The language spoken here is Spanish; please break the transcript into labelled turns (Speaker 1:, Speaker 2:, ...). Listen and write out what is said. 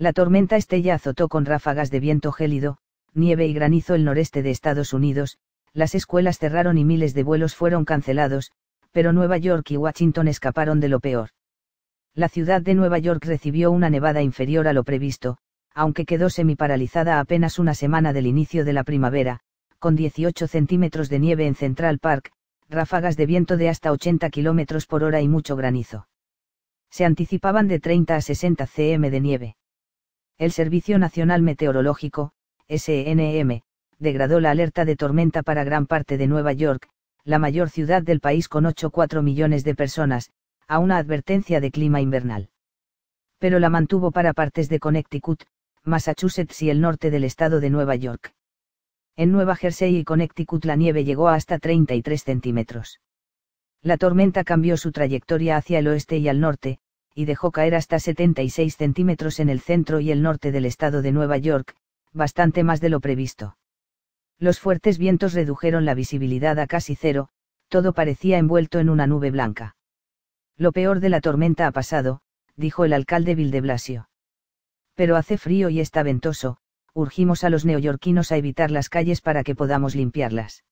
Speaker 1: La tormenta Estella azotó con ráfagas de viento gélido, nieve y granizo el noreste de Estados Unidos, las escuelas cerraron y miles de vuelos fueron cancelados, pero Nueva York y Washington escaparon de lo peor. La ciudad de Nueva York recibió una nevada inferior a lo previsto, aunque quedó semiparalizada apenas una semana del inicio de la primavera, con 18 centímetros de nieve en Central Park, ráfagas de viento de hasta 80 kilómetros por hora y mucho granizo. Se anticipaban de 30 a 60 cm de nieve el Servicio Nacional Meteorológico, SNM, degradó la alerta de tormenta para gran parte de Nueva York, la mayor ciudad del país con 8,4 millones de personas, a una advertencia de clima invernal. Pero la mantuvo para partes de Connecticut, Massachusetts y el norte del estado de Nueva York. En Nueva Jersey y Connecticut la nieve llegó hasta 33 centímetros. La tormenta cambió su trayectoria hacia el oeste y al norte, y dejó caer hasta 76 centímetros en el centro y el norte del estado de Nueva York, bastante más de lo previsto. Los fuertes vientos redujeron la visibilidad a casi cero, todo parecía envuelto en una nube blanca. Lo peor de la tormenta ha pasado, dijo el alcalde Blasio. Pero hace frío y está ventoso, urgimos a los neoyorquinos a evitar las calles para que podamos limpiarlas.